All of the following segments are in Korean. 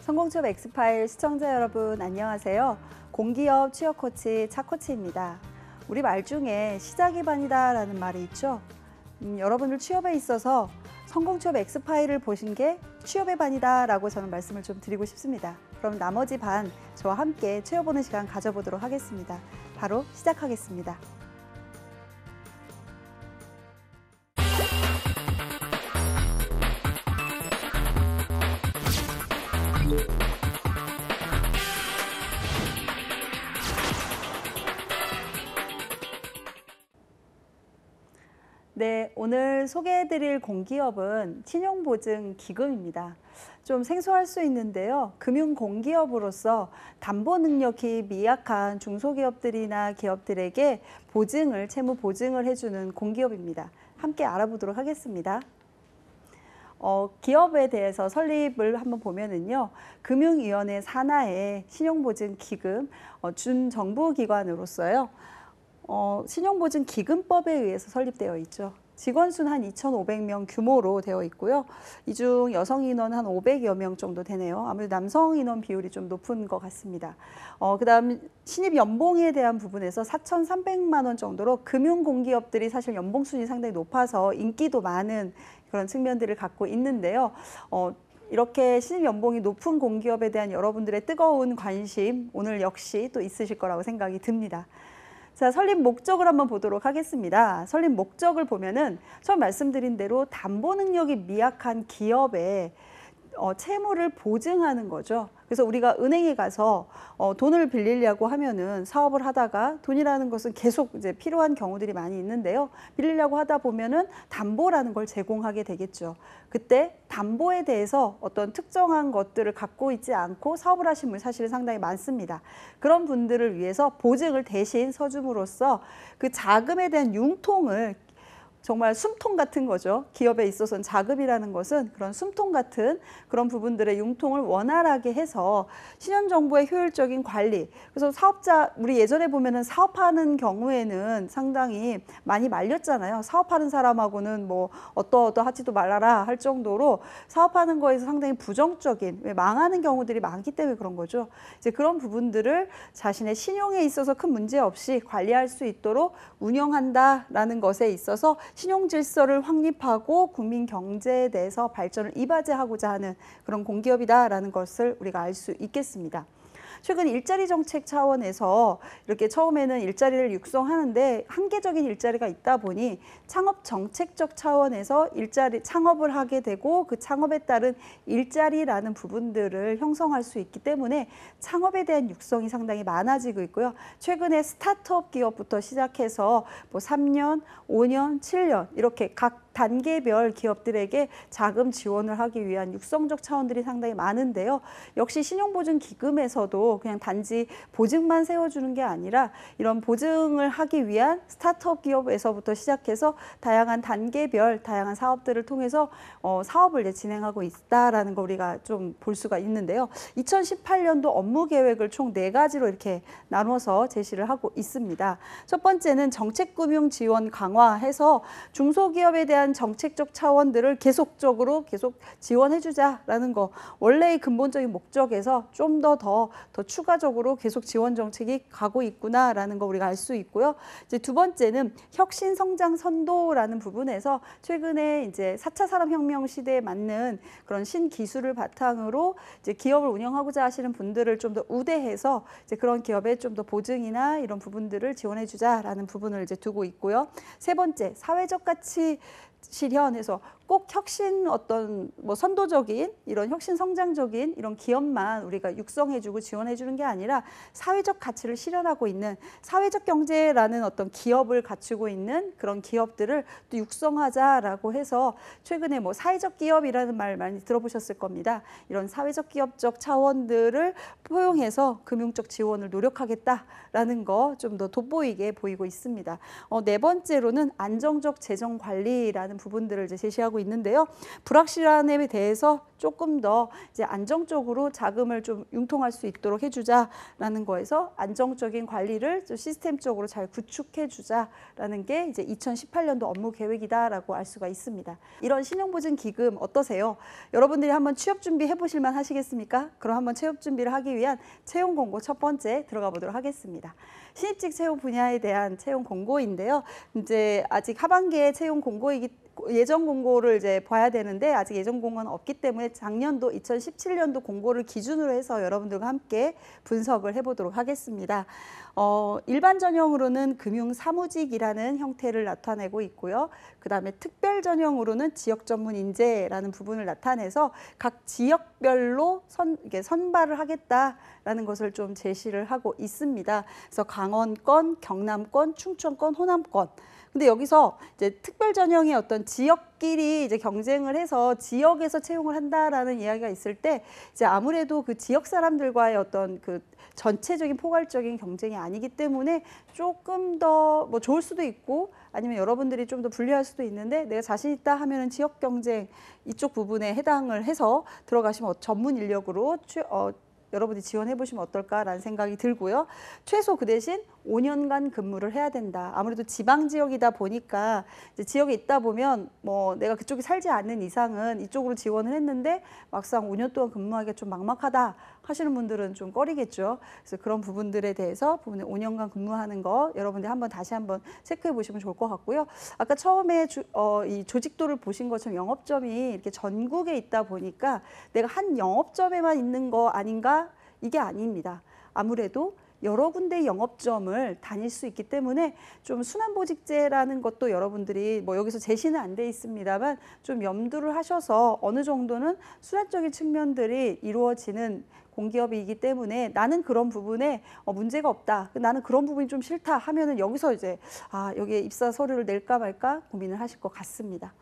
성공취업 엑스파일 시청자 여러분 안녕하세요. 공기업 취업 코치 차코치입니다. 우리 말 중에 시작이 반이다 라는 말이 있죠. 음, 여러분들 취업에 있어서 성공취업 엑스파일을 보신 게 취업의 반이다 라고 저는 말씀을 좀 드리고 싶습니다. 그럼 나머지 반 저와 함께 채워보는 시간 가져보도록 하겠습니다. 바로 시작하겠습니다. 소개해드릴 공기업은 신용보증 기금입니다. 좀 생소할 수 있는데요. 금융공기업으로서 담보 능력이 미약한 중소기업들이나 기업들에게 보증을, 채무 보증을 해주는 공기업입니다. 함께 알아보도록 하겠습니다. 어, 기업에 대해서 설립을 한번 보면은요, 금융위원회 산하의 신용보증기금, 어, 준정부기관으로서요, 어, 신용보증기금법에 의해서 설립되어 있죠. 직원 수는 한 2,500명 규모로 되어 있고요. 이 중 여성 인원 한 500여 명 정도 되네요. 아무래도 남성 인원 비율이 좀 높은 것 같습니다. 어, 그다음 신입 연봉에 대한 부분에서 4,300만 원 정도로 금융 공기업들이 사실 연봉 수준이 상당히 높아서 인기도 많은 그런 측면들을 갖고 있는데요. 어, 이렇게 신입 연봉이 높은 공기업에 대한 여러분들의 뜨거운 관심 오늘 역시 또 있으실 거라고 생각이 듭니다. 자, 설립 목적을 한번 보도록 하겠습니다. 설립 목적을 보면은 처음 말씀드린 대로 담보 능력이 미약한 기업에 어, 채무를 보증하는 거죠. 그래서 우리가 은행에 가서 어, 돈을 빌리려고 하면은 사업을 하다가 돈이라는 것은 계속 이제 필요한 경우들이 많이 있는데요. 빌리려고 하다 보면은 담보라는 걸 제공하게 되겠죠. 그때 담보에 대해서 어떤 특정한 것들을 갖고 있지 않고 사업을 하신 분 사실은 상당히 많습니다. 그런 분들을 위해서 보증을 대신 서줌으로써 그 자금에 대한 융통을 정말 숨통 같은 거죠. 기업에 있어서는 자급이라는 것은 그런 숨통 같은 그런 부분들의 융통을 원활하게 해서 신현 정부의 효율적인 관리. 그래서 사업자 우리 예전에 보면은 사업하는 경우에는 상당히 많이 말렸잖아요. 사업하는 사람하고는 뭐 어떠어떠 하지도 말아라 할 정도로 사업하는 거에서 상당히 부정적인 왜 망하는 경우들이 많기 때문에 그런 거죠. 이제 그런 부분들을 자신의 신용에 있어서 큰 문제 없이 관리할 수 있도록 운영한다라는 것에 있어서 신용 질서를 확립하고 국민 경제에 대해서 발전을 이바지하고자 하는 그런 공기업이다라는 것을 우리가 알 수 있겠습니다. 최근 일자리 정책 차원에서 이렇게 처음에는 일자리를 육성하는데 한계적인 일자리가 있다 보니 창업 정책적 차원에서 일자리 창업을 하게 되고 그 창업에 따른 일자리라는 부분들을 형성할 수 있기 때문에 창업에 대한 육성이 상당히 많아지고 있고요. 최근에 스타트업 기업부터 시작해서 뭐 3년, 5년, 7년 이렇게 각 단계별 기업들에게 자금 지원을 하기 위한 육성적 차원들이 상당히 많은데요. 역시 신용보증기금에서도 그냥 단지 보증만 세워주는 게 아니라 이런 보증을 하기 위한 스타트업 기업에서부터 시작해서 다양한 단계별 다양한 사업들을 통해서 어, 사업을 이제 진행하고 있다라는 거 우리가 좀 볼 수가 있는데요. 2018년도 업무 계획을 총 네가지로 이렇게 나눠서 제시를 하고 있습니다. 첫 번째는 정책금융 지원 강화해서 중소기업에 대한 대한 정책적 차원들을 계속적으로 계속 지원해 주자라는 거 원래의 근본적인 목적에서 좀 더 더 더 추가적으로 계속 지원 정책이 가고 있구나라는 거 우리가 알 수 있고요. 이제 두 번째는 혁신 성장 선도라는 부분에서 최근에 이제 사차 산업혁명 시대에 맞는 그런 신기술을 바탕으로 이제 기업을 운영하고자 하시는 분들을 좀 더 우대해서 이제 그런 기업에 좀 더 보증이나 이런 부분들을 지원해 주자라는 부분을 이제 두고 있고요. 세 번째, 사회적 가치 실현해서 꼭 혁신 어떤 뭐 선도적인 이런 혁신 성장적인 이런 기업만 우리가 육성해주고 지원해주는 게 아니라 사회적 가치를 실현하고 있는 사회적 경제라는 어떤 기업을 갖추고 있는 그런 기업들을 또 육성하자라고 해서 최근에 뭐 사회적 기업이라는 말 많이 들어보셨을 겁니다. 이런 사회적 기업적 차원들을 포용해서 금융적 지원을 노력하겠다라는 거 좀 더 돋보이게 보이고 있습니다. 어, 네 번째로는 안정적 재정 관리라는 부분들을 이제 제시하고 있는데요. 불확실함에 대해서 조금 더 이제 안정적으로 자금을 좀 융통할 수 있도록 해주자라는 거에서 안정적인 관리를 좀 시스템적으로 잘 구축해주자라는 게 이제 2018년도 업무 계획이다라고 알 수가 있습니다. 이런 신용보증 기금 어떠세요? 여러분들이 한번 취업 준비 해보실만 하시겠습니까? 그럼 한번 취업 준비를 하기 위한 채용 공고 첫 번째 들어가 보도록 하겠습니다. 신입직 채용 분야에 대한 채용 공고인데요. 이제 아직 하반기에 채용 공고이기 예정 공고를 이제 봐야 되는데 아직 예정 공고는 없기 때문에 작년도 2017년도 공고를 기준으로 해서 여러분들과 함께 분석을 해보도록 하겠습니다. 어, 일반 전형으로는 금융 사무직이라는 형태를 나타내고 있고요. 그 다음에 특별 전형으로는 지역 전문 인재라는 부분을 나타내서 각 지역별로 선, 선발을 하겠다라는 것을 좀 제시를 하고 있습니다. 그래서 강원권, 경남권, 충청권, 호남권 근데 여기서 이제 특별 전형의 어떤 지역끼리 이제 경쟁을 해서 지역에서 채용을 한다라는 이야기가 있을 때 이제 아무래도 그 지역 사람들과의 어떤 그 전체적인 포괄적인 경쟁이 아니기 때문에 조금 더 뭐 좋을 수도 있고 아니면 여러분들이 좀 더 불리할 수도 있는데 내가 자신 있다 하면은 지역 경쟁 이쪽 부분에 해당을 해서 들어가시면 전문 인력으로 취, 어, 여러분이 지원해 보시면 어떨까라는 생각이 들고요. 최소 그 대신 5년간 근무를 해야 된다. 아무래도 지방 지역이다 보니까 지역에 있다 보면 뭐 내가 그쪽에 살지 않는 이상은 이쪽으로 지원을 했는데 막상 5년 동안 근무하기가 좀 막막하다 하시는 분들은 좀 꺼리겠죠. 그래서 그런 부분들에 대해서 부분에 5년간 근무하는 거 여러분들 한번 다시 한번 체크해 보시면 좋을 것 같고요. 아까 처음에 주, 어, 이 조직도를 보신 것처럼 영업점이 이렇게 전국에 있다 보니까 내가 한 영업점에만 있는 거 아닌가 이게 아닙니다. 아무래도 여러 군데 영업점을 다닐 수 있기 때문에 좀 순환보직제라는 것도 여러분들이 뭐 여기서 제시는 안 돼 있습니다만 좀 염두를 하셔서 어느 정도는 수환적인 측면들이 이루어지는 공기업이기 때문에 나는 그런 부분에 어, 문제가 없다. 나는 그런 부분이 좀 싫다 하면은 여기서 이제 아, 여기에 입사 서류를 낼까 말까 고민을 하실 것 같습니다.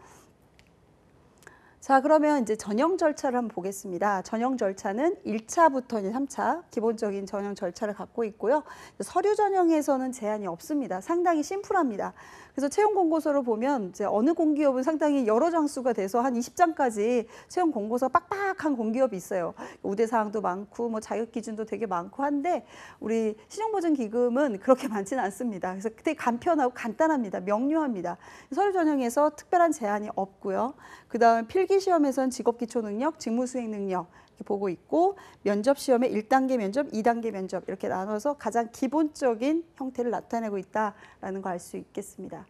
자, 그러면 이제 전형 절차를 한번 보겠습니다. 전형 절차는 1차부터 3차 기본적인 전형 절차를 갖고 있고요. 서류 전형에서는 제한이 없습니다. 상당히 심플합니다. 그래서 채용 공고서를 보면 이제 어느 공기업은 상당히 여러 장수가 돼서 한 20장까지 채용 공고서 빡빡한 공기업이 있어요. 우대 사항도 많고 뭐 자격 기준도 되게 많고 한데 우리 신용보증 기금은 그렇게 많지는 않습니다. 그래서 되게 간편하고 간단합니다. 명료합니다. 서류 전형에서 특별한 제한이 없고요. 그다음 필기 시험에선 직업 기초 능력, 직무 수행 능력 보고 있고 면접 시험에 1단계 면접, 2단계 면접 이렇게 나눠서 가장 기본적인 형태를 나타내고 있다라는 걸 알 수 있겠습니다.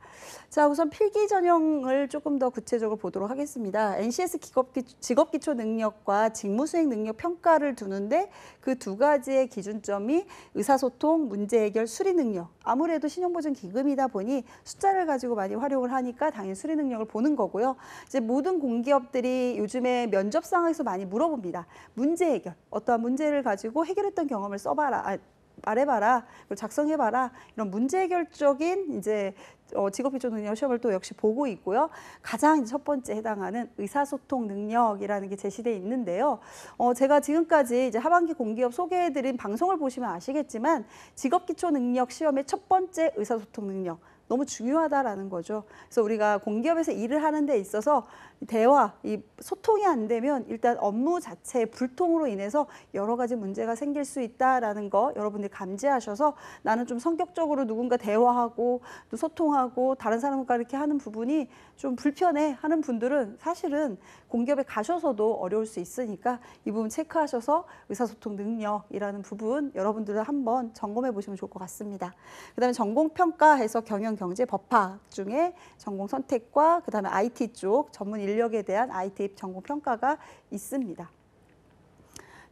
자, 우선 필기 전형을 조금 더 구체적으로 보도록 하겠습니다. NCS 직업 기초 능력과 직무 수행 능력 평가를 두는데 그 두 가지의 기준점이 의사소통, 문제 해결, 수리 능력. 아무래도 신용보증 기금이다 보니 숫자를 가지고 많이 활용을 하니까 당연히 수리 능력을 보는 거고요. 이제 모든 공기업들이 요즘에 면접 상황에서 많이 물어봅니다. 문제 해결, 어떠한 문제를 가지고 해결했던 경험을 써봐라. 아, 말해봐라, 작성해봐라 이런 문제 해결적인 이제 어, 직업기초 능력 시험을 또 역시 보고 있고요. 가장 첫 번째 해당하는 의사소통 능력이라는 게 제시돼 있는데요. 어, 제가 지금까지 이제 하반기 공기업 소개해드린 방송을 보시면 아시겠지만 직업기초 능력 시험의 첫 번째 의사소통 능력 너무 중요하다라는 거죠. 그래서 우리가 공기업에서 일을 하는 데 있어서 대화, 이 소통이 안 되면 일단 업무 자체의 불통으로 인해서 여러 가지 문제가 생길 수 있다라는 거 여러분들이 감지하셔서 나는 좀 성격적으로 누군가 대화하고 또 소통하고 다른 사람과 이렇게 하는 부분이 좀 불편해 하는 분들은 사실은 공기업에 가셔서도 어려울 수 있으니까 이 부분 체크하셔서 의사소통 능력이라는 부분 여러분들 한번 점검해 보시면 좋을 것 같습니다. 그다음에 전공평가에서 경영경제 법학 중에 전공 선택과 그다음에 IT 쪽 전문 인력에 대한 IT 입 전공 평가가 있습니다.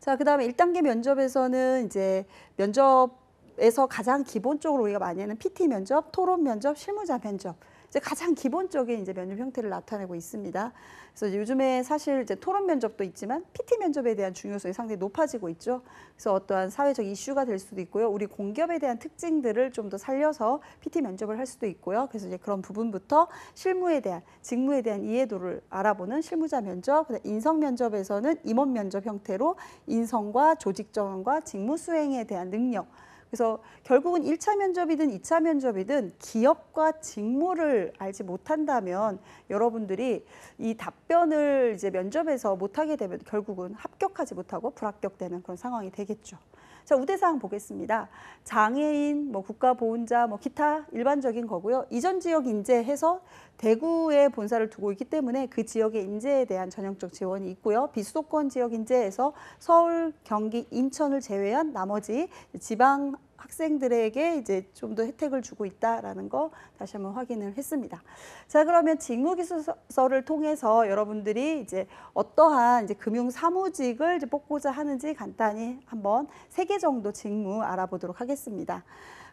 자, 그다음에 1단계 면접에서는 이제 면접에서 가장 기본적으로 우리가 많이 하는 PT 면접, 토론 면접, 실무자 면접 이제 가장 기본적인 이제 면접 형태를 나타내고 있습니다. 그래서 요즘에 사실 이제 토론 면접도 있지만 PT 면접에 대한 중요성이 상당히 높아지고 있죠. 그래서 어떠한 사회적 이슈가 될 수도 있고요. 우리 공기업에 대한 특징들을 좀 더 살려서 PT 면접을 할 수도 있고요. 그래서 이제 그런 부분부터 실무에 대한 직무에 대한 이해도를 알아보는 실무자 면접, 인성 면접에서는 임원 면접 형태로 인성과 조직 정원과 직무 수행에 대한 능력 그래서 결국은 1차 면접이든 2차 면접이든 기업과 직무를 알지 못한다면 여러분들이 이 답변을 이제 면접에서 못하게 되면 결국은 합격하지 못하고 불합격되는 그런 상황이 되겠죠. 자, 우대사항 보겠습니다. 장애인, 뭐 국가보훈자, 뭐 기타 일반적인 거고요. 이전 지역 인재해서 대구에 본사를 두고 있기 때문에 그 지역의 인재에 대한 전형적 지원이 있고요. 비수도권 지역 인재에서 서울, 경기, 인천을 제외한 나머지 지방 학생들에게 이제 좀 더 혜택을 주고 있다라는 거 다시 한번 확인을 했습니다. 자, 그러면 직무기술서를 통해서 여러분들이 이제 어떠한 이제 금융 사무직을 이제 뽑고자 하는지 간단히 한번 세 개 정도 직무 알아보도록 하겠습니다.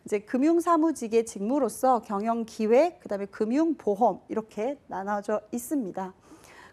이제 금융사무직의 직무로서 경영기획, 그 다음에 금융보험 이렇게 나눠져 있습니다.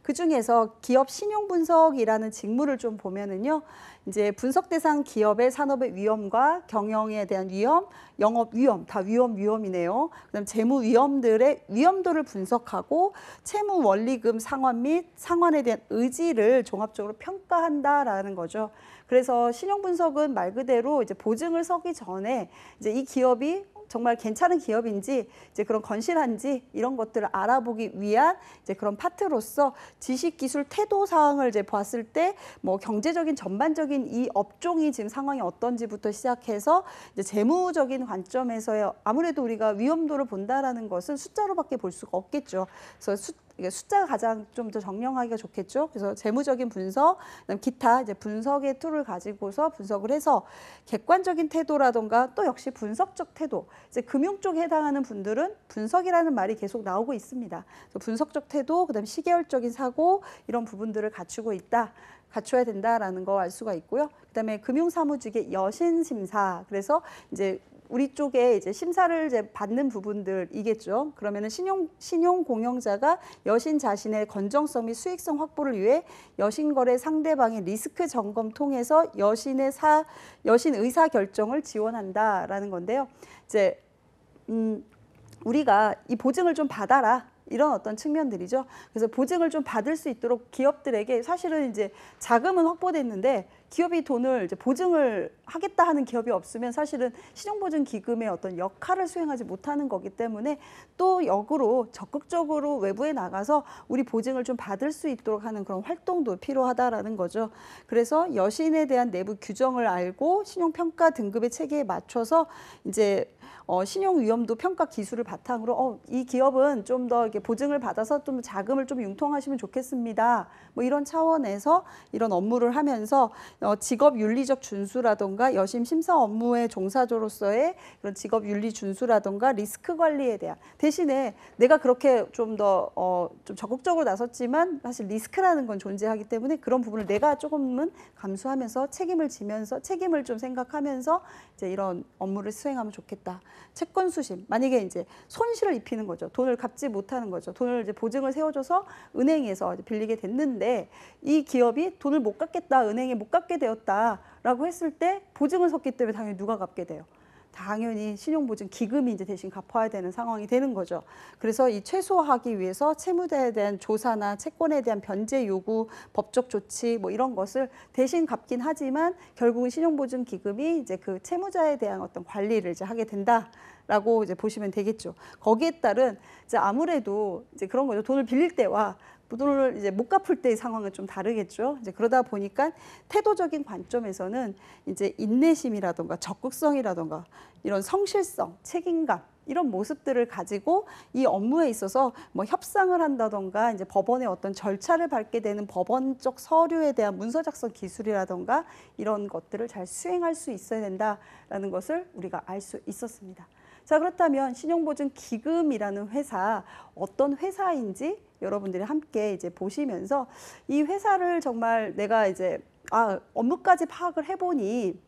그 중에서 기업 신용 분석이라는 직무를 좀 보면은요. 이제 분석 대상 기업의 산업의 위험과 경영에 대한 위험, 영업 위험, 다 위험 위험이네요. 그다음 재무 위험들의 위험도를 분석하고 채무 원리금 상환 및 상환에 대한 의지를 종합적으로 평가한다라는 거죠. 그래서 신용 분석은 말 그대로 이제 보증을 서기 전에 이제 이 기업이 정말 괜찮은 기업인지 이제 그런 건실한지 이런 것들을 알아보기 위한 이제 그런 파트로서 지식 기술 태도 사항을 이제 봤을 때 뭐 경제적인 전반적인 이 업종이 지금 상황이 어떤지부터 시작해서 이제 재무적인 관점에서의 아무래도 우리가 위험도를 본다라는 것은 숫자로밖에 볼 수가 없겠죠. 그래서 숫 이게 숫자가 가장 좀 더 정명하기가 좋겠죠. 그래서 재무적인 분석, 그다음 기타 이제 분석의 툴을 가지고서 분석을 해서 객관적인 태도라던가 또 역시 분석적 태도. 이제 금융 쪽에 해당하는 분들은 분석이라는 말이 계속 나오고 있습니다. 그래서 분석적 태도, 그다음 시계열적인 사고 이런 부분들을 갖추고 있다. 갖춰야 된다라는 거 알 수가 있고요. 그다음에 금융사무직의 여신 심사. 그래서 이제 우리 쪽에 이제 심사를 이제 받는 부분들이겠죠. 그러면은 신용 신용 공영자가 여신 자신의 건정성 및 수익성 확보를 위해 여신 거래 상대방의 리스크 점검 통해서 여신의 사 여신 의사 결정을 지원한다라는 건데요. 이제 음 우리가 이 보증을 좀 받아라. 이런 어떤 측면들이죠. 그래서 보증을 좀 받을 수 있도록 기업들에게 사실은 이제 자금은 확보됐는데 기업이 돈을 이제 보증을 하겠다 하는 기업이 없으면 사실은 신용보증기금의 어떤 역할을 수행하지 못하는 거기 때문에 또 역으로 적극적으로 외부에 나가서 우리 보증을 좀 받을 수 있도록 하는 그런 활동도 필요하다라는 거죠. 그래서 여신에 대한 내부 규정을 알고 신용평가 등급의 체계에 맞춰서 이제 어, 신용 위험도 평가 기술을 바탕으로 어, 이 기업은 좀 더 이렇게 보증을 받아서 좀 자금을 좀 융통하시면 좋겠습니다. 뭐 이런 차원에서 이런 업무를 하면서 어, 직업 윤리적 준수라던가 여심 심사 업무의 종사자로서의 그런 직업 윤리 준수라던가 리스크 관리에 대한 대신에 내가 그렇게 좀 더좀 어, 좀 적극적으로 나섰지만 사실 리스크라는 건 존재하기 때문에 그런 부분을 내가 조금은 감수하면서 책임을 지면서 책임을 좀 생각하면서 이제 이런 업무를 수행하면 좋겠다. 채권 수심 만약에 이제 손실을 입히는 거죠. 돈을 갚지 못하는 거죠. 돈을 이제 보증을 세워줘서 은행에서 빌리게 됐는데 이 기업이 돈을 못 갚겠다 은행에 못 갚. 갚게 되었다라고 했을 때 보증을 섰기 때문에 당연히 누가 갚게 돼요. 당연히 신용보증 기금이 이제 대신 갚아야 되는 상황이 되는 거죠. 그래서 이 최소화하기 위해서 채무자에 대한 조사나 채권에 대한 변제 요구, 법적 조치 뭐 이런 것을 대신 갚긴 하지만 결국은 신용보증 기금이 이제 그 채무자에 대한 어떤 관리를 이제 하게 된다. 라고 이제 보시면 되겠죠. 거기에 따른 이제 아무래도 이제 그런 거죠. 돈을 빌릴 때와 부도를 이제 못 갚을 때의 상황은 좀 다르겠죠. 이제 그러다 보니까 태도적인 관점에서는 이제 인내심이라든가 적극성이라든가 이런 성실성, 책임감 이런 모습들을 가지고 이 업무에 있어서 뭐 협상을 한다던가 이제 법원의 어떤 절차를 밟게 되는 법원적 서류에 대한 문서 작성 기술이라던가 이런 것들을 잘 수행할 수 있어야 된다라는 것을 우리가 알 수 있었습니다. 자 그렇다면 신용보증 기금이라는 회사 어떤 회사인지 여러분들이 함께 이제 보시면서 이 회사를 정말 내가 이제 아 업무까지 파악을 해보니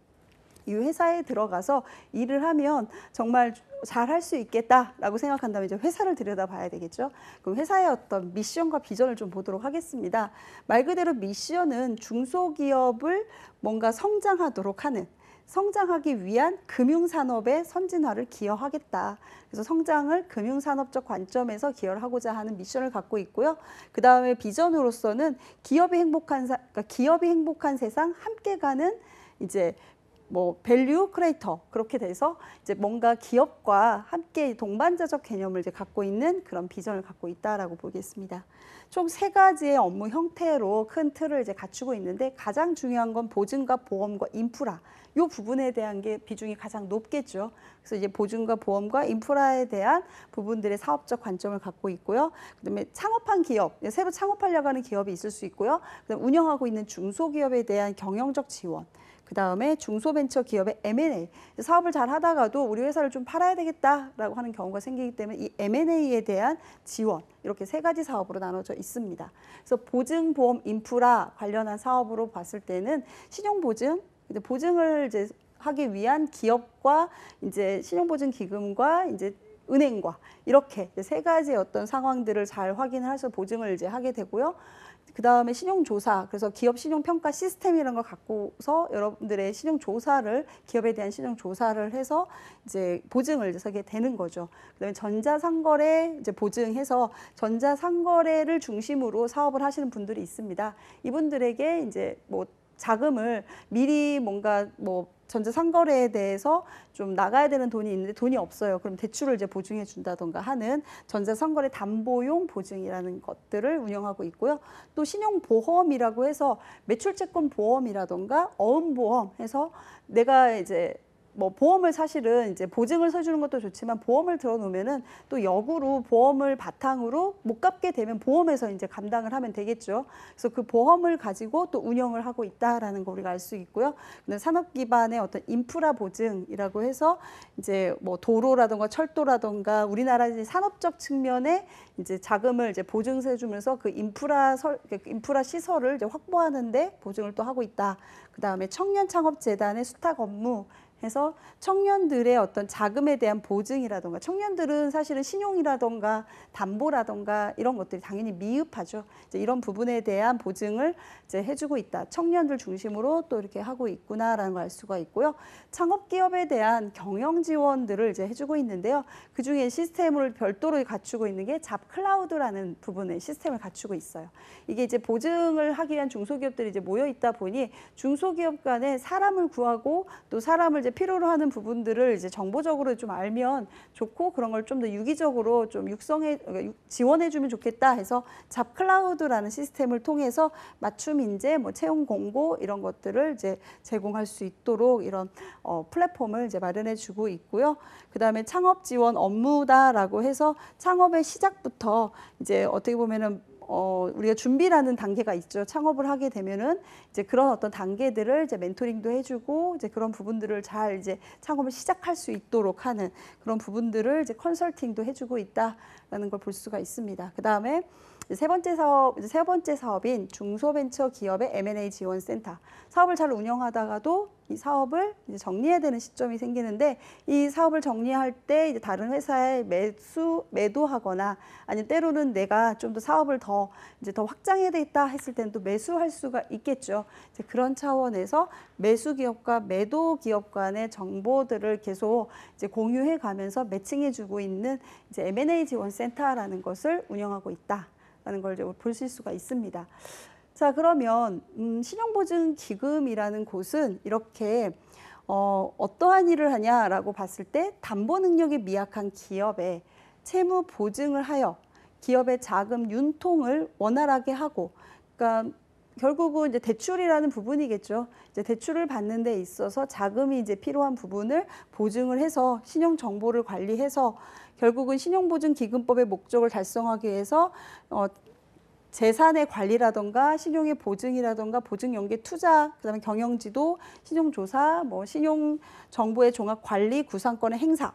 이 회사에 들어가서 일을 하면 정말 잘 할 수 있겠다라고 생각한다면 이제 회사를 들여다봐야 되겠죠. 그럼 회사의 어떤 미션과 비전을 좀 보도록 하겠습니다. 말 그대로 미션은 중소기업을 뭔가 성장하도록 하는 성장하기 위한 금융산업의 선진화를 기여하겠다. 그래서 성장을 금융산업적 관점에서 기여를 하고자 하는 미션을 갖고 있고요. 그 다음에 비전으로서는 기업이 행복한, 사, 그러니까 기업이 행복한 세상 함께 가는 이제 뭐 밸류 크레이터 그렇게 돼서 이제 뭔가 기업과 함께 동반자적 개념을 이제 갖고 있는 그런 비전을 갖고 있다라고 보겠습니다. 총 세 가지의 업무 형태로 큰 틀을 이제 갖추고 있는데 가장 중요한 건 보증과 보험과 인프라 이 부분에 대한 게 비중이 가장 높겠죠. 그래서 이제 보증과 보험과 인프라에 대한 부분들의 사업적 관점을 갖고 있고요. 그다음에 창업한 기업, 새로 창업하려고 하는 기업이 있을 수 있고요. 그다음 운영하고 있는 중소기업에 대한 경영적 지원. 그다음에 중소벤처 기업의 M&A 사업을 잘 하다가도 우리 회사를 좀 팔아야 되겠다라고 하는 경우가 생기기 때문에 이 M&A에 대한 지원 이렇게 세 가지 사업으로 나눠져 있습니다. 그래서 보증 보험 인프라 관련한 사업으로 봤을 때는 신용 보증 근데 보증을 이제 하기 위한 기업과 이제 신용보증 기금과 이제 은행과 이렇게 세 가지의 어떤 상황들을 잘 확인해서 보증을 이제 하게 되고요. 그 다음에 신용조사, 그래서 기업 신용평가 시스템이런걸 갖고서 여러분들의 신용조사를, 기업에 대한 신용조사를 해서 이제 보증을 이제 서게 되는 거죠. 그 다음에 전자상거래 이제 보증해서 전자상거래를 중심으로 사업을 하시는 분들이 있습니다. 이분들에게 이제 뭐 자금을 미리 뭔가 뭐 전제 상거래에 대해서 좀 나가야 되는 돈이 있는데 돈이 없어요. 그럼 대출을 이제 보증해 준다던가 하는 전제 상거래 담보용 보증이라는 것들을 운영하고 있고요. 또 신용 보험이라고 해서 매출 채권 보험이라던가 어음 보험 해서 내가 이제 뭐 보험을 사실은 이제 보증을 서주는 것도 좋지만 보험을 들어놓으면은 또 역으로 보험을 바탕으로 못 갚게 되면 보험에서 이제 감당을 하면 되겠죠. 그래서 그 보험을 가지고 또 운영을 하고 있다라는 걸 우리가 알 수 있고요. 근데 산업 기반의 어떤 인프라 보증이라고 해서 이제 뭐 도로라든가 철도라든가 우리나라 이제 산업적 측면에 이제 자금을 이제 보증세 주면서 그 인프라 설 그 인프라 시설을 이제 확보하는데 보증을 또 하고 있다. 그 다음에 청년 창업 재단의 수탁 업무 해서 청년들의 어떤 자금에 대한 보증이라던가 청년들은 사실은 신용이라던가 담보라던가 이런 것들이 당연히 미흡하죠. 이제 이런 부분에 대한 보증을 이제 해주고 있다. 청년들 중심으로 또 이렇게 하고 있구나라는 걸 알 수가 있고요. 창업 기업에 대한 경영 지원들을 이제 해주고 있는데요. 그 중에 시스템을 별도로 갖추고 있는 게 잡클라우드라는 부분의 시스템을 갖추고 있어요. 이게 이제 보증을 하기 위한 중소기업들이 이제 모여 있다 보니 중소기업 간에 사람을 구하고 또 사람을 이제 필요로 하는 부분들을 이제 정보적으로 좀 알면 좋고 그런 걸 좀 더 유기적으로 좀 육성해 그러니까 지원해 주면 좋겠다 해서 잡클라우드라는 시스템을 통해서 맞춤 인재, 뭐 채용 공고 이런 것들을 이제 제공할 수 있도록 이런 어, 플랫폼을 이제 마련해 주고 있고요. 그다음에 창업 지원 업무다라고 해서 창업의 시작부터 이제 어떻게 보면은 어, 우리가 준비라는 단계가 있죠. 창업을 하게 되면은 이제 그런 어떤 단계들을 이제 멘토링도 해주고 이제 그런 부분들을 잘 이제 창업을 시작할 수 있도록 하는 그런 부분들을 이제 컨설팅도 해주고 있다라는 걸 볼 수가 있습니다. 그 다음에 세 번째 사업, 세 번째 사업인 중소벤처 기업의 M&A 지원 센터 사업을 잘 운영하다가도 이 사업을 이제 정리해야 되는 시점이 생기는데 이 사업을 정리할 때 이제 다른 회사에 매수 매도하거나 아니면 때로는 내가 좀 더 사업을 더 이제 더 확장해야 되겠다 했을 때는 또 매수할 수가 있겠죠. 이제 그런 차원에서 매수 기업과 매도 기업 간의 정보들을 계속 이제 공유해 가면서 매칭해 주고 있는 이제 M&A 지원 센터라는 것을 운영하고 있다. 라는 걸 이제 보실 수가 있습니다. 자, 그러면 음, 신용보증기금이라는 곳은 이렇게 어, 어떠한 일을 하냐라고 봤을 때 담보 능력이 미약한 기업에 채무 보증을 하여 기업의 자금 윤통을 원활하게 하고 그러니까 결국은 이제 대출이라는 부분이겠죠. 이제 대출을 받는 데 있어서 자금이 이제 필요한 부분을 보증을 해서 신용 정보를 관리해서 결국은 신용보증기금법의 목적을 달성하기 위해서 어, 재산의 관리라던가 신용의 보증이라던가 보증 연계 투자 그다음에 경영지도 신용 조사 뭐 신용 정보의 종합 관리 구상권의 행사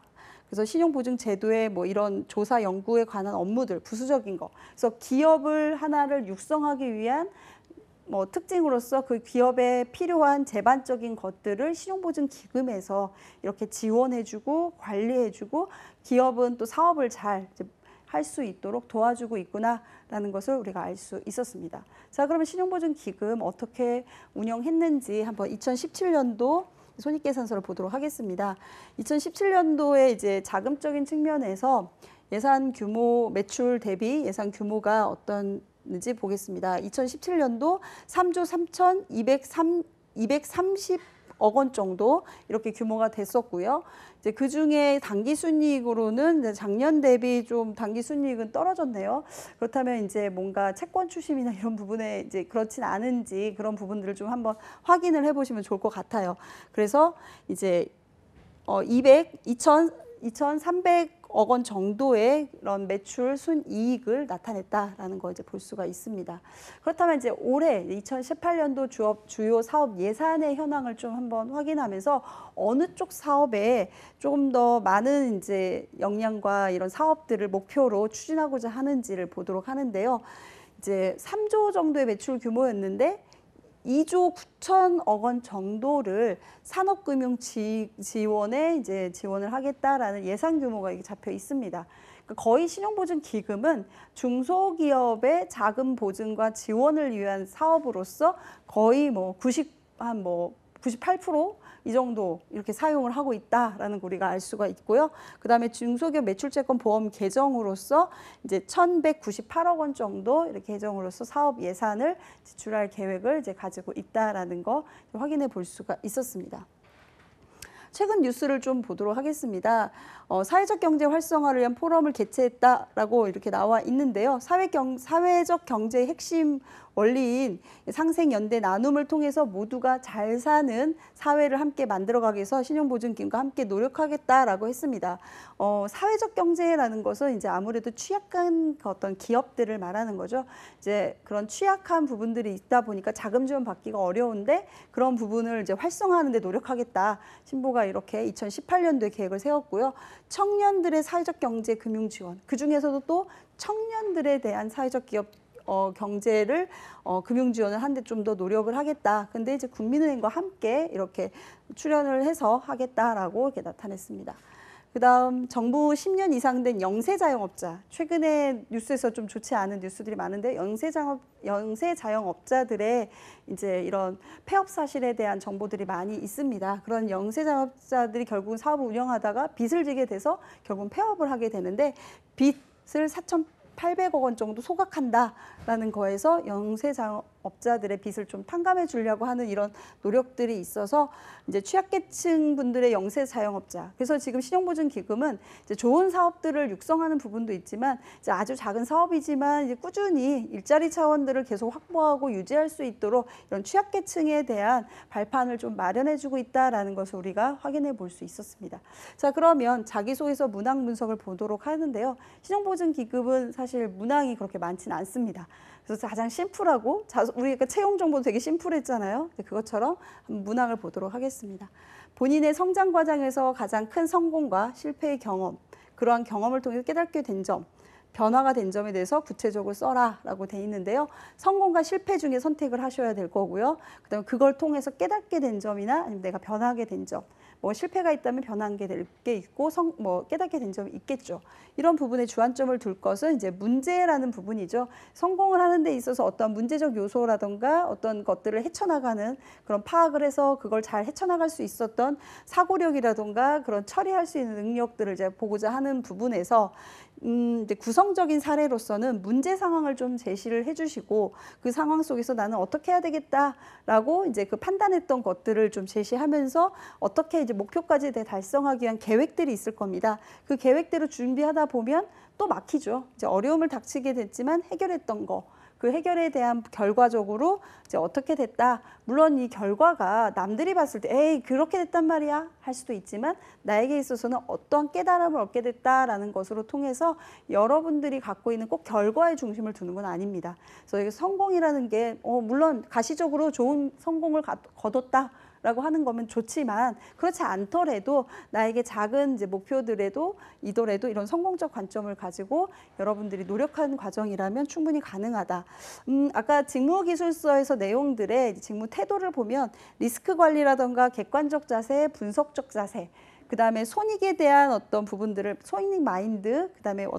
그래서 신용보증제도의 뭐 이런 조사 연구에 관한 업무들 부수적인 거 그래서 기업을 하나를 육성하기 위한 뭐 특징으로서 그 기업에 필요한 재반적인 것들을 신용보증 기금에서 이렇게 지원해주고 관리해주고 기업은 또 사업을 잘 이제 할수 있도록 도와주고 있구나라는 것을 우리가 알 수 있었습니다. 자, 그러면 신용보증 기금 어떻게 운영했는지 한번 2017년도 손익계산서를 보도록 하겠습니다. 2017년도에 이제 자금적인 측면에서 예산 규모 매출 대비 예산 규모가 어떤지 보겠습니다. 2017년도 3조 3,203 230 억원 정도 이렇게 규모가 됐었고요. 이제 그 중에 단기 순이익으로는 작년 대비 좀 단기 순이익은 떨어졌네요. 그렇다면 이제 뭔가 채권 추심이나 이런 부분에 이제 그렇진 않은지 그런 부분들을 좀 한번 확인을 해보시면 좋을 것 같아요. 그래서 이제 어 200, 2,000, 2,300 억원 정도의 그런 매출 순이익을 나타냈다라는 걸 이제 볼 수가 있습니다. 그렇다면 이제 올해 2018년도 주업 주요 사업 예산의 현황을 좀 한번 확인하면서 어느 쪽 사업에 조금 더 많은 이제 역량과 이런 사업들을 목표로 추진하고자 하는지를 보도록 하는데요. 이제 3조 정도의 매출 규모였는데 2조 9천억 원 정도를 산업금융 지, 지원에 이제 지원을 하겠다라는 예산 규모가 잡혀 있습니다. 그러니까 거의 신용보증기금은 중소기업의 자금 보증과 지원을 위한 사업으로서 거의 뭐 90, 한뭐 98%이 정도 이렇게 사용을 하고 있다라는 거 우리가 알 수가 있고요. 그다음에 중소기업 매출채권 보험 개정으로서 이제 1,198억 원 정도 이렇게 개정으로서 사업 예산을 지출할 계획을 이제 가지고 있다라는 거 확인해 볼 수가 있었습니다. 최근 뉴스를 좀 보도록 하겠습니다. 어, 사회적 경제 활성화를 위한 포럼을 개최했다라고 이렇게 나와 있는데요. 사회 경, 사회적 경제 의 핵심 원리인 상생 연대 나눔을 통해서 모두가 잘 사는 사회를 함께 만들어가기 위해서 신용보증金과 함께 노력하겠다라고 했습니다. 어, 사회적 경제라는 것은 이제 아무래도 취약한 그 어떤 기업들을 말하는 거죠. 이제 그런 취약한 부분들이 있다 보니까 자금 지원 받기가 어려운데 그런 부분을 이제 활성화하는데 노력하겠다. 신보가 이렇게 2018년도에 계획을 세웠고요. 청년들의 사회적 경제 금융 지원, 그중에서도 또 청년들에 대한 사회적 기업 어, 경제를 어, 금융 지원을 하는데 좀 더 노력을 하겠다. 근데 이제 국민은행과 함께 이렇게 출연을 해서 하겠다라고 이렇게 나타냈습니다. 그다음 정부 10년 이상 된 영세 자영업자 최근에 뉴스에서 좀 좋지 않은 뉴스들이 많은데 영세 자업 영세 자영업자들의 이제 이런 폐업 사실에 대한 정보들이 많이 있습니다. 그런 영세 자영업자들이 결국은 사업을 운영하다가 빚을 지게 돼서 결국은 폐업을 하게 되는데 빚을 4,800억 원 정도 소각한다라는 거에서 영세 자영 업 업자들의 빚을 좀 탕감해 주려고 하는 이런 노력들이 있어서 이제 취약계층 분들의 영세 사용업자 그래서 지금 신용보증 기금은 이제 좋은 사업들을 육성하는 부분도 있지만 이제 아주 작은 사업이지만 이제 꾸준히 일자리 차원들을 계속 확보하고 유지할 수 있도록 이런 취약계층에 대한 발판을 좀 마련해 주고 있다라는 것을 우리가 확인해 볼 수 있었습니다. 자 그러면 자기소개서 문항 분석을 보도록 하는데요. 신용보증 기금은 사실 문항이 그렇게 많지는 않습니다. 그래서 가장 심플하고 우리가 그 채용 정보도 되게 심플했잖아요. 그것처럼 문항을 보도록 하겠습니다. 본인의 성장 과정에서 가장 큰 성공과 실패의 경험, 그러한 경험을 통해 깨닫게 된 점, 변화가 된 점에 대해서 구체적으로 써라라고 돼 있는데요. 성공과 실패 중에 선택을 하셔야 될 거고요. 그다음에 그걸 통해서 깨닫게 된 점이나 아니면 내가 변하게 된 점, 뭐 실패가 있다면 변한 게 될 게 있고 성, 뭐 깨닫게 된 점이 있겠죠. 이런 부분에 주안점을 둘 것은 이제 문제라는 부분이죠. 성공을 하는 데 있어서 어떤 문제적 요소라던가 어떤 것들을 헤쳐나가는 그런 파악을 해서 그걸 잘 헤쳐나갈 수 있었던 사고력이라던가 그런 처리할 수 있는 능력들을 이제 보고자 하는 부분에서 음, 이제 구성적인 사례로서는 문제 상황을 좀 제시를 해주시고 그 상황 속에서 나는 어떻게 해야 되겠다라고 이제 그 판단했던 것들을 좀 제시하면서 어떻게 이제 목표까지 달성하기 위한 계획들이 있을 겁니다. 그 계획대로 준비하다 보면 또 막히죠. 이제 어려움을 닥치게 됐지만 해결했던 거. 그 해결에 대한 결과적으로 이제 어떻게 됐다. 물론 이 결과가 남들이 봤을 때 에이 그렇게 됐단 말이야 할 수도 있지만 나에게 있어서는 어떠한 깨달음을 얻게 됐다라는 것으로 통해서 여러분들이 갖고 있는 꼭 결과에 중심을 두는 건 아닙니다. 그래서 이게 성공이라는 게 어, 물론 가시적으로 좋은 성공을 가, 거뒀다. 라고 하는 거면 좋지만 그렇지 않더라도 나에게 작은 이제 목표들에도 이더라도 이런 성공적 관점을 가지고 여러분들이 노력하는 과정이라면 충분히 가능하다. 음, 아까 직무 기술서에서 내용들의 직무 태도를 보면 리스크 관리라던가 객관적 자세, 분석적 자세 그다음에 손익에 대한 어떤 부분들을 손익 마인드, 그다음에 어,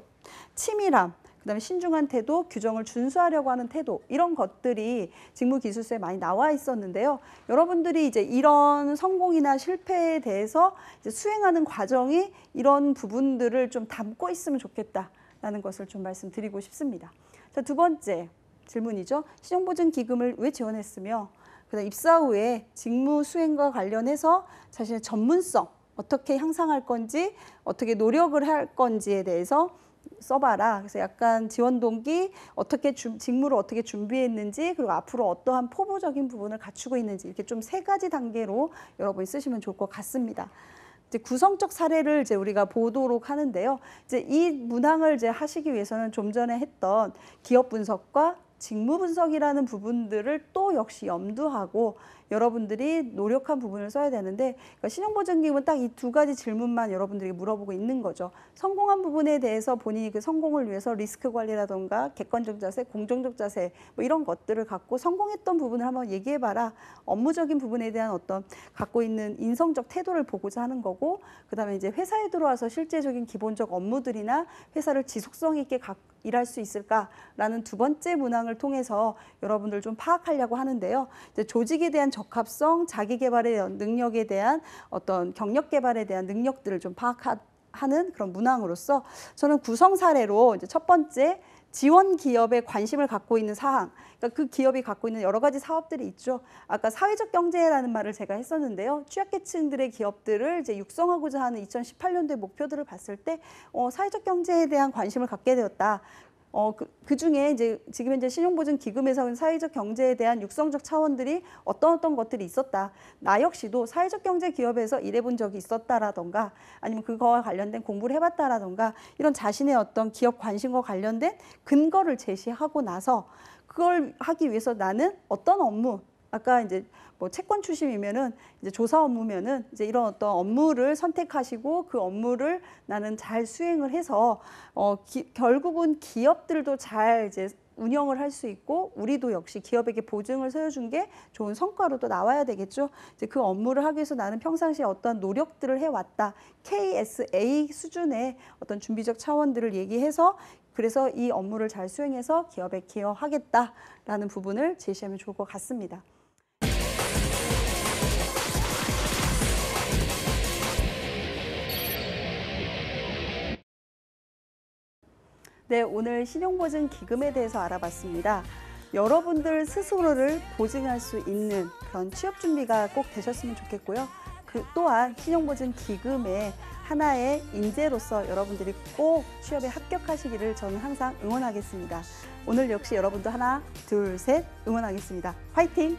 치밀함, 그다음에 신중한 태도, 규정을 준수하려고 하는 태도 이런 것들이 직무 기술서에 많이 나와 있었는데요. 여러분들이 이제 이런 성공이나 실패에 대해서 수행하는 과정이 이런 부분들을 좀 담고 있으면 좋겠다라는 것을 좀 말씀드리고 싶습니다. 자, 두 번째 질문이죠. 신용보증 기금을 왜 지원했으며 그다음 입사 후에 직무 수행과 관련해서 자신의 전문성 어떻게 향상할 건지 어떻게 노력을 할 건지에 대해서 써봐라. 그래서 약간 지원 동기, 어떻게 주, 직무를 어떻게 준비했는지, 그리고 앞으로 어떠한 포부적인 부분을 갖추고 있는지 이렇게 좀 세 가지 단계로 여러분이 쓰시면 좋을 것 같습니다. 이제 구성적 사례를 이제 우리가 보도록 하는데요. 이제 이 문항을 이제 하시기 위해서는 좀 전에 했던 기업 분석과 직무 분석이라는 부분들을 또 역시 염두하고 여러분들이 노력한 부분을 써야 되는데 그러니까 신용보증기금은 딱 이 두 가지 질문만 여러분들이 물어보고 있는 거죠. 성공한 부분에 대해서 본인이 그 성공을 위해서 리스크 관리라던가 객관적 자세, 공정적 자세 뭐 이런 것들을 갖고 성공했던 부분을 한번 얘기해봐라. 업무적인 부분에 대한 어떤 갖고 있는 인성적 태도를 보고자 하는 거고 그다음에 이제 회사에 들어와서 실제적인 기본적 업무들이나 회사를 지속성 있게 각, 일할 수 있을까라는 두 번째 문항을 통해서 여러분들 좀 파악하려고 하는데요. 이제 조직에 대한 적합성, 자기 개발에 대한 능력에 대한 어떤 경력 개발에 대한 능력들을 좀 파악하는 그런 문항으로서 저는 구성 사례로 이제 첫 번째 지원 기업에 관심을 갖고 있는 사항, 그러니까 그 기업이 갖고 있는 여러 가지 사업들이 있죠. 아까 사회적 경제라는 말을 제가 했었는데요. 취약계층들의 기업들을 이제 육성하고자 하는 2018년도의 목표들을 봤을 때 어, 사회적 경제에 대한 관심을 갖게 되었다. 어, 그, 그 중에 이제 지금 현재 신용보증 기금에서는 사회적 경제에 대한 육성적 차원들이 어떤 어떤 것들이 있었다. 나 역시도 사회적 경제 기업에서 일해본 적이 있었다라던가 아니면 그거와 관련된 공부를 해봤다라던가 이런 자신의 어떤 기업 관심과 관련된 근거를 제시하고 나서 그걸 하기 위해서 나는 어떤 업무, 아까 이제 뭐 채권 출신이면은 이제 조사 업무면은 이제 이런 어떤 업무를 선택하시고 그 업무를 나는 잘 수행을 해서 어 기, 결국은 기업들도 잘 이제 운영을 할 수 있고 우리도 역시 기업에게 보증을 세워준 게 좋은 성과로 또 나와야 되겠죠. 이제 그 업무를 하기 위해서 나는 평상시에 어떤 노력들을 해왔다. KSA 수준의 어떤 준비적 차원들을 얘기해서 그래서 이 업무를 잘 수행해서 기업에 기여하겠다라는 부분을 제시하면 좋을 것 같습니다. 네, 오늘 신용보증 기금에 대해서 알아봤습니다. 여러분들 스스로를 보증할 수 있는 그런 취업 준비가 꼭 되셨으면 좋겠고요. 그 또한 신용보증 기금의 하나의 인재로서 여러분들이 꼭 취업에 합격하시기를 저는 항상 응원하겠습니다. 오늘 역시 여러분도 하나, 둘, 셋 응원하겠습니다. 화이팅!